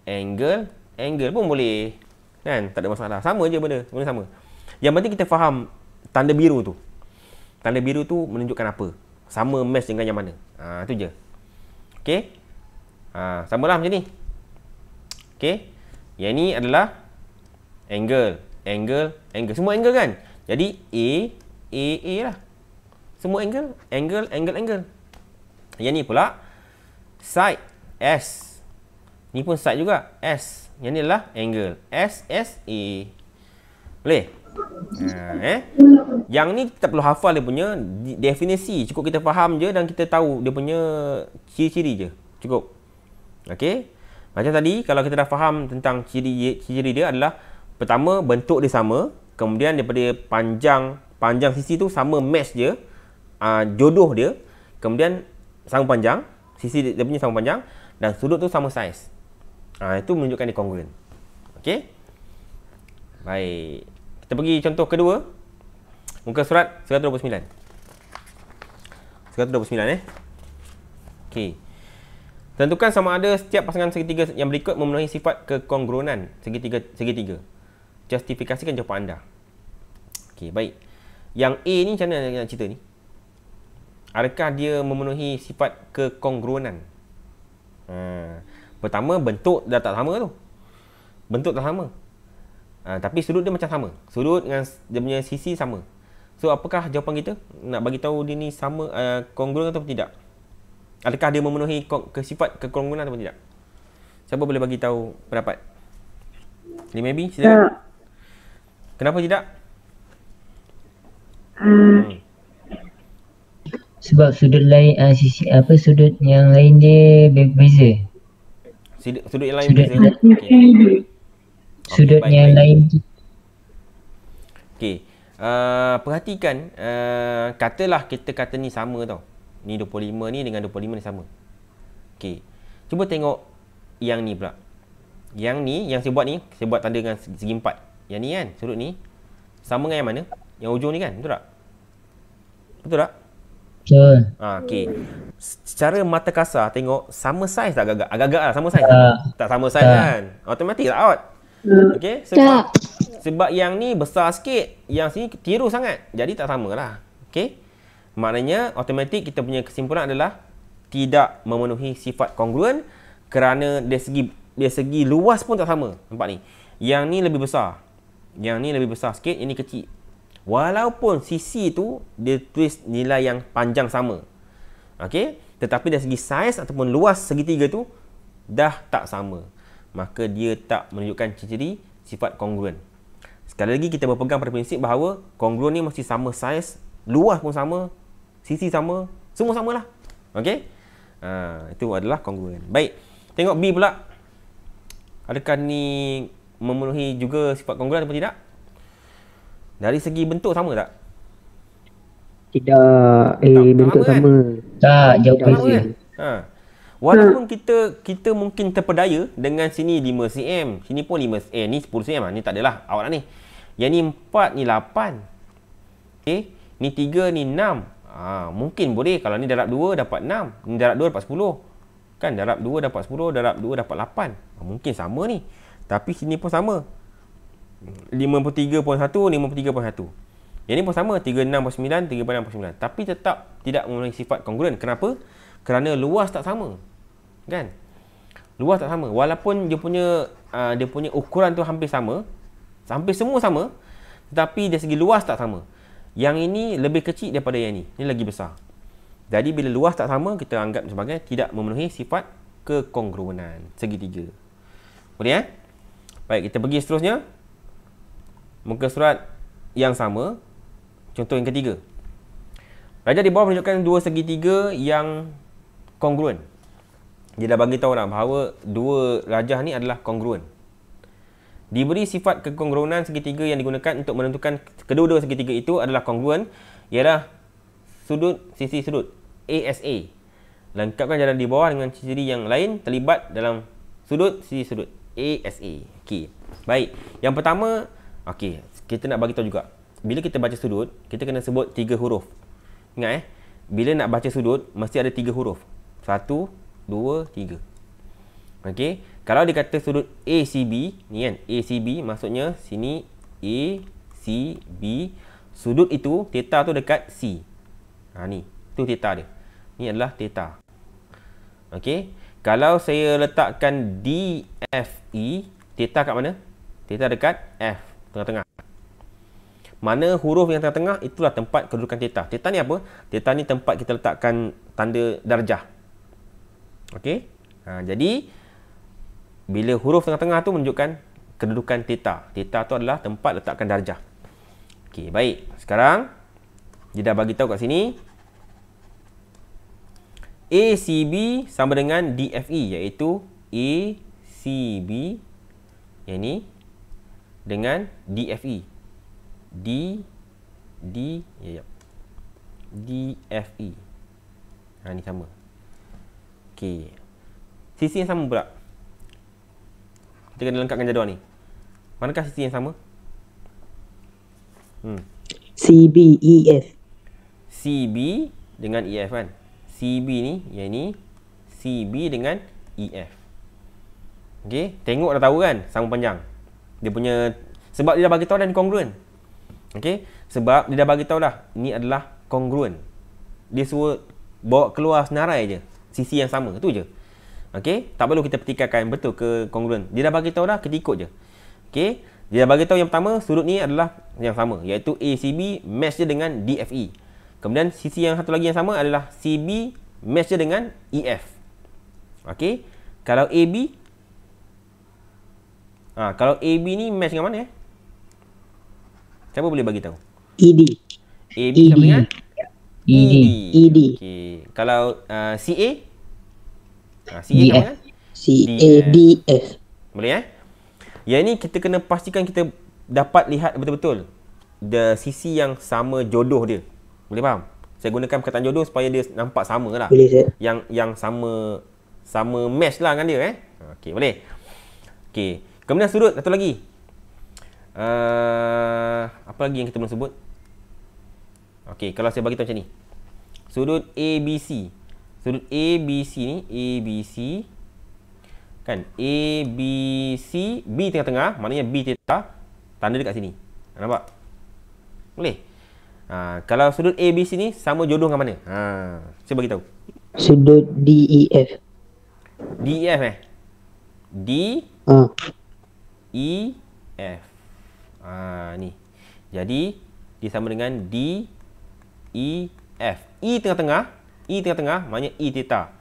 angle, angle pun boleh. Kan? Tak ada masalah. Sama je benda. Benda sama. Yang penting kita faham tanda biru tu. Tanda biru tu menunjukkan apa. Sama mesh dengan yang mana. Ha, tu je. Okay. Ha, sama lah macam ni. Okay. Yang ni adalah angle. Angle, angle. Semua angle kan? Jadi A, A, A lah. Semua angle, angle, angle, angle. Yang ni pula side S. Ni pun side juga S. Yang ni lah angle S, S, A. Boleh? Ha, eh? Yang ni kita perlu hafal dia punya definisi. Cukup kita faham je dan kita tahu dia punya ciri-ciri je. Cukup. Okay? Macam tadi kalau kita dah faham tentang ciri-ciri dia adalah pertama bentuk dia sama, kemudian daripada panjang panjang sisi tu sama match je, uh, ah, jodoh dia kemudian sama panjang sisi dia, dia punya sama panjang dan sudut tu sama saiz uh, ah, itu menunjukkan dia congruent ok baik kita pergi contoh kedua muka surat 129 129 eh Okey. tentukan sama ada setiap pasangan segitiga yang berikut memenuhi sifat kekongruenan segitiga segitiga justifikasikan jawapan anda. Okey, baik. Yang A ni macam mana nak cerita ni? Adakah dia memenuhi sifat kekongruenan? Ha. Pertama, bentuk dah tak sama tu. Bentuk tak sama. Ha, tapi sudut dia macam sama. Sudut dengan dia punya sisi sama. So, apakah jawapan kita? Nak bagi tahu dia ni sama uh, eh, kongruen atau tidak? Adakah dia memenuhi ke sifat kekongruenan atau tidak? Siapa boleh bagi tahu pendapat? Ini maybe? Silakan. Ya. Kenapa tidak? Hmm. Sebab sudut lain uh, ah, sisi apa sudut yang lain dia berbeza. Sudut, sudut yang lain sudut berbeza. Okay. Okay, sudut baik, yang lain. Okey. Uh, perhatikan uh, katalah kita kata ni sama tau. Ni 25 ni dengan 25 ni sama. Okey. Cuba tengok yang ni pula. Yang ni yang saya buat ni, saya buat tanda dengan segi empat. Yang ni kan, sudut ni sama dengan yang mana? Yang hujung ni kan, betul tak? Betul tak? Betul. Ha, okey. Secara mata kasar tengok sama saiz tak agak-agak? Agak-agak lah sama saiz. Tak. tak sama saiz tak. kan. Automatik lah out. Okay. sebab tak. sebab yang ni besar sikit, yang sini tiru sangat. Jadi tak sama lah. Okay? Maknanya automatik kita punya kesimpulan adalah tidak memenuhi sifat kongruen kerana dari segi dari segi luas pun tak sama. Nampak ni. Yang ni lebih besar. Yang ni lebih besar sikit, yang ni kecil. Walaupun sisi tu dia tulis nilai yang panjang sama. okay? tetapi dari segi saiz ataupun luas segitiga tu dah tak sama. Maka dia tak menunjukkan ciri-ciri sifat kongruen. Sekali lagi kita berpegang pada prinsip bahawa kongruen ni mesti sama saiz, luas pun sama, sisi sama, semua samalah. okay? Ha, itu adalah kongruen. Baik. Tengok B pula. Adakah ni memenuhi juga sifat kongruen atau tidak? Dari segi bentuk sama tak? Tidak. Eh, tak, bentuk sama. Kan? Tak, jauh tak beza. Kan? Ha. Walaupun hmm. kita kita mungkin terpedaya dengan sini 5 cm, sini pun 5 cm, eh, ni 10 cm, ha, ni tak adalah awak ni. Yang ni 4, ni 8. Okay. Eh, ni 3, ni 6. Ha, mungkin boleh kalau ni darab 2 dapat 6, ni darab 2 dapat 10. Kan darab 2 dapat 10, darab 2 dapat 8. Ha, mungkin sama ni. Tapi sini pun sama. 53.1, 53.1. Yang ni pun sama. 36.9, 36.9. Tapi tetap tidak mempunyai sifat kongruen. Kenapa? Kerana luas tak sama. Kan? Luas tak sama. Walaupun dia punya uh, dia punya ukuran tu hampir sama. Hampir semua sama. Tetapi dari segi luas tak sama. Yang ini lebih kecil daripada yang ini. Ini lagi besar. Jadi bila luas tak sama, kita anggap sebagai tidak memenuhi sifat kekongruenan. Segitiga. Boleh Eh? Baik, kita pergi seterusnya. Muka surat yang sama. Contoh yang ketiga. Raja di bawah menunjukkan dua segitiga yang kongruen. Dia dah bagi tahu orang bahawa dua rajah ni adalah kongruen. Diberi sifat kekongruenan segitiga yang digunakan untuk menentukan kedua-dua segitiga itu adalah kongruen ialah sudut sisi sudut ASA. Lengkapkan jalan di bawah dengan ciri yang lain terlibat dalam sudut sisi sudut. ASA. E. Okey. Baik. Yang pertama, okey, kita nak bagi tahu juga. Bila kita baca sudut, kita kena sebut tiga huruf. Ingat eh. Bila nak baca sudut, mesti ada tiga huruf. Satu, dua, tiga. Okey. Kalau dikata sudut A C ACB, ni kan. B maksudnya sini A C B Sudut itu, teta tu dekat C. Ha ni. Tu teta dia. Ni adalah teta. Okey. Kalau saya letakkan D F E, theta kat mana? Theta dekat F, tengah-tengah. Mana huruf yang tengah-tengah, itulah tempat kedudukan theta. Theta ni apa? Theta ni tempat kita letakkan tanda darjah. Okey? Ha, jadi, bila huruf tengah-tengah tu menunjukkan kedudukan theta. Theta tu adalah tempat letakkan darjah. Okey, baik. Sekarang, dia dah bagi tahu kat sini. ACB sama dengan DFE iaitu ACB yang ni dengan DFE D D ya ya DFE ha ni sama okey sisi yang sama pula kita kena lengkapkan jadual ni manakah sisi yang sama hmm CBEF CB dengan EF kan CB ni yang ni CB dengan EF. Okay, tengok dah tahu kan sama panjang. Dia punya sebab dia dah bagi tahu dan congruent. Okay, sebab dia dah bagi tahu dah ni adalah congruent. Dia suruh bawa keluar senarai aje, sisi yang sama tu aje. Okay, tak perlu kita petikakan betul ke congruent. Dia dah bagi tahu dah, kita ikut je. Okey, dia dah bagi tahu yang pertama sudut ni adalah yang sama iaitu ACB match dia dengan DFE. Kemudian sisi yang satu lagi yang sama adalah CB match dia dengan EF. Okey. Kalau AB Ah, ha, kalau AB ni match dengan mana eh? Siapa boleh bagi tahu? ED. AB e sama dengan ED. ED. E Okey. Kalau uh, CA Ah, ha, ah, CA sama dengan C Boleh eh? Yang ini kita kena pastikan kita dapat lihat betul-betul the sisi yang sama jodoh dia. Boleh faham? Saya gunakan perkataan jodoh supaya dia nampak sama lah. Boleh, Cik. Yang, yang sama sama match lah dengan dia eh. Ha, okey, boleh. Okey. Kemudian sudut satu lagi. Uh, apa lagi yang kita belum sebut? Okey, kalau saya bagi tahu macam ni. Sudut ABC. Sudut ABC ni ABC kan ABC B tengah-tengah, maknanya B tetap tanda dekat sini. Nampak? Boleh. Ha, kalau sudut A, B, C ni sama jodoh dengan mana? Ha, saya beritahu. Sudut D, E, F. D, E, F eh? D, ha. E, F. Ha, ni. Jadi, dia sama dengan D, E, F. E tengah-tengah. E tengah-tengah maknanya E theta.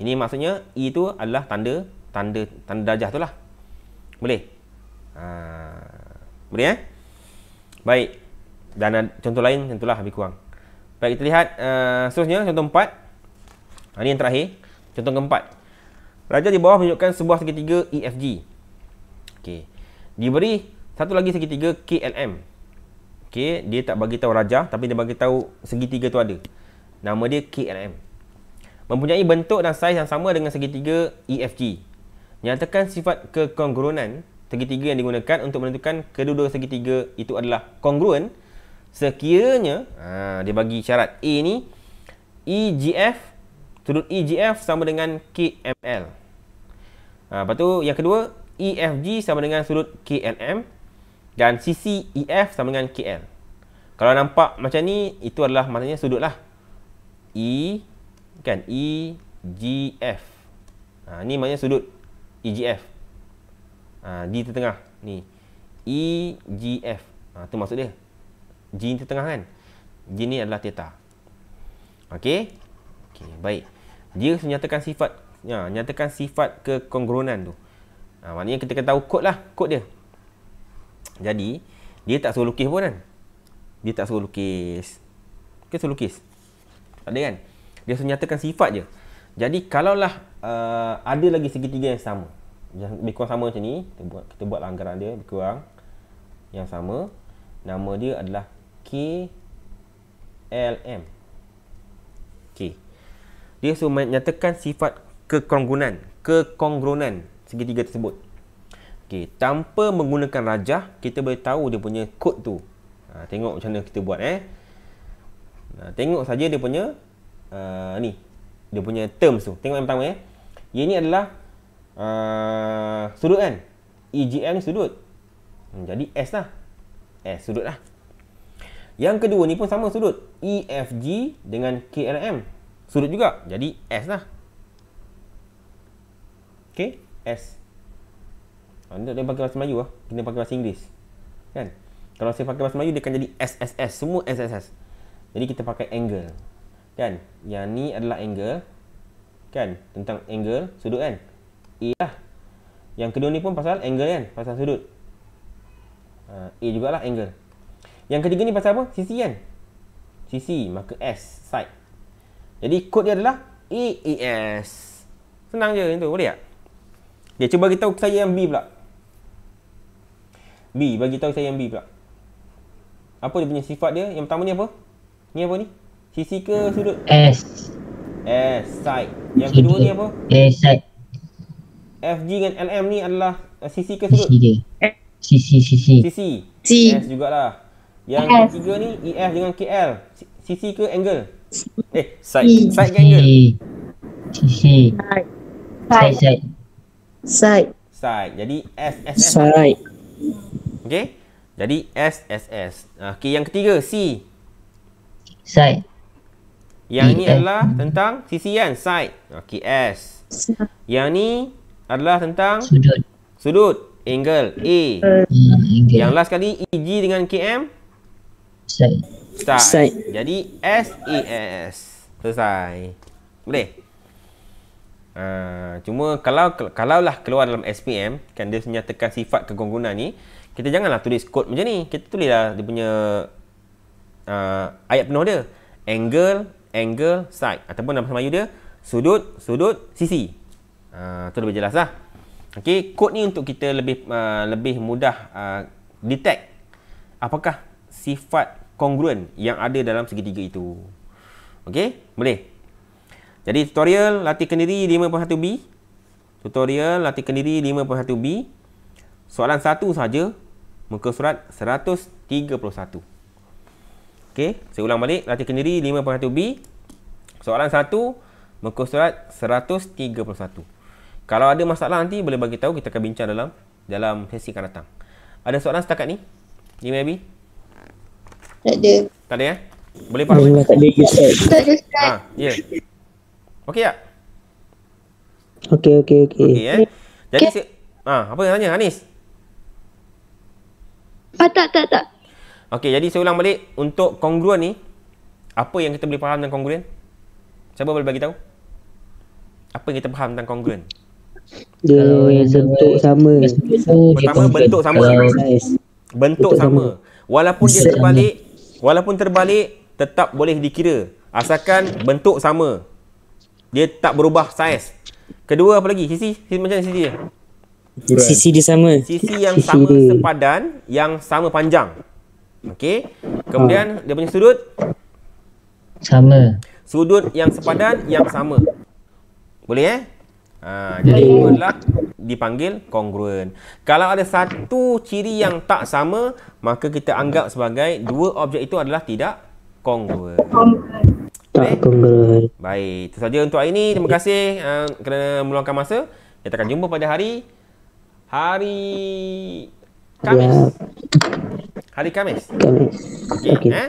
Ini maksudnya E tu adalah tanda tanda tanda darjah tu lah. Boleh? Ha, boleh eh? Baik. Dan contoh lain tentulah lebih kurang. Baik kita lihat uh, seterusnya contoh empat. Ha, ini yang terakhir. Contoh keempat. Raja di bawah menunjukkan sebuah segitiga EFG. Okey. Diberi satu lagi segitiga KLM. Okey, dia tak bagi tahu raja tapi dia bagi tahu segitiga tu ada. Nama dia KLM. Mempunyai bentuk dan saiz yang sama dengan segitiga EFG. Nyatakan sifat kekongruenan segitiga yang digunakan untuk menentukan kedua-dua segitiga itu adalah kongruen sekiranya ha, dia bagi syarat A ni EGF sudut EGF sama dengan KML. Ha, lepas tu yang kedua EFG sama dengan sudut KLM dan CC EF sama dengan KL. Kalau nampak macam ni itu adalah maknanya sudut lah. E kan EGF. Ha, ni maknanya sudut EGF. Ha, di tengah ni EGF. Ha, tu maksud dia. G ni tengah kan G ni adalah theta Okey Okey baik Dia menyatakan sifat ya, Nyatakan sifat kekongruenan tu ha, Maknanya kita kena tahu kod lah Kod dia Jadi Dia tak suruh lukis pun kan Dia tak suruh lukis Dia suruh lukis Tak ada kan Dia menyatakan sifat je Jadi kalaulah uh, Ada lagi segitiga yang sama yang lebih kurang sama macam ni kita buat kita buat anggaran dia lebih kurang yang sama nama dia adalah KLM. Okey. Dia suruh menyatakan sifat kekongrunan, kekongrunan segitiga tersebut. Okey, tanpa menggunakan rajah, kita boleh tahu dia punya kod tu. Ha, tengok macam mana kita buat eh. Ha, tengok saja dia punya uh, ni. Dia punya terms tu. Tengok yang pertama eh. Ya. Ini adalah uh, sudut kan? EGL ni sudut. Hmm, jadi S lah. S sudut lah. Yang kedua ni pun sama sudut. EFG dengan KLM. Sudut juga. Jadi S lah. Okay. S. Anda ha, boleh pakai bahasa Melayu lah. Kena pakai bahasa Inggeris. Kan? Kalau saya pakai bahasa Melayu, dia akan jadi SSS. Semua SSS. Jadi kita pakai angle. Kan? Yang ni adalah angle. Kan? Tentang angle. Sudut kan? A lah. Yang kedua ni pun pasal angle kan? Pasal sudut. Uh, A jugalah angle. Yang ketiga ni pasal apa? Sisi kan? Sisi, maka S, side. Jadi, kod dia adalah EES. Senang je itu, boleh tak? Dia cuba kita tahu saya yang B pula. B, bagi tahu saya yang B pula. Apa dia punya sifat dia? Yang pertama ni apa? Ni apa ni? Sisi ke sudut? S. S, side. Yang kedua ni apa? S, side. FG dengan LM ni adalah sisi eh, ke sudut? Sisi. Sisi, sisi. Sisi. S jugalah. Yang S. ketiga ni EF dengan KL. CC ke angle? Eh, side. Side ke angle? CC. Side. Side. Side. Side. Jadi S, S, S. Side. Okay. Jadi S, S, S. Okay, yang ketiga C. Side. Yang e, ni adalah tentang CC kan? Side. Okay, S. Yang ni adalah tentang sudut. Sudut. Angle A. E. E, yang last kali EG dengan KM. Sai. Jadi S A S. Selesai. Boleh. Uh, cuma kalau kalaulah keluar dalam SPM kan dia menyatakan sifat kegunaan ni, kita janganlah tulis kod macam ni. Kita tulislah dia punya uh, ayat penuh dia. Angle, angle, side ataupun dalam bahasa Melayu dia sudut, sudut, sisi. Ah uh, lebih jelas lah. Okey, kod ni untuk kita lebih uh, lebih mudah uh, detect apakah sifat congruent yang ada dalam segitiga itu. Okey, boleh. Jadi tutorial latih kendiri 5.1B. Tutorial latih kendiri 5.1B. Soalan satu saja muka surat 131. Okey, saya ulang balik latih kendiri 5.1B. Soalan satu muka surat 131. Kalau ada masalah nanti boleh bagi tahu kita akan bincang dalam dalam sesi akan datang. Ada soalan setakat ni? 5B ada. Tak ada eh? Boleh faham? Memang tak ada lagi Tak ada Ha, ya. Yeah. Okey tak? Okey, okey, okey. Okey eh? Jadi, okay. Si- ha, apa yang tanya Anis? Ah, tak, tak, tak. Okey, jadi saya ulang balik. Untuk kongruen ni, apa yang kita boleh faham tentang kongruen? Siapa boleh bagi tahu? Apa yang kita faham tentang kongruen? Dia kalau yang bentuk sama. Pertama, bentuk sama. Bentuk sama. Walaupun dia terbalik, Walaupun terbalik tetap boleh dikira asalkan bentuk sama. Dia tak berubah saiz. Kedua apa lagi? Sisi, sisi macam sisi dia. Sisi dia sama. Sisi yang sama sepadan yang sama panjang. Okey. Kemudian ha. dia punya sudut sama. Sudut yang sepadan yang sama. Boleh eh? Ha, jadi hmm. ikutlah dipanggil kongruen. Kalau ada satu ciri yang tak sama, maka kita anggap sebagai dua objek itu adalah tidak kongruen. Tak kongruen. Baik, itu saja untuk hari ini. Terima kasih uh, kerana meluangkan masa. Kita akan jumpa pada hari hari Kamis. Ya. Hari Kamis. Kamis. Okay, okay. Eh?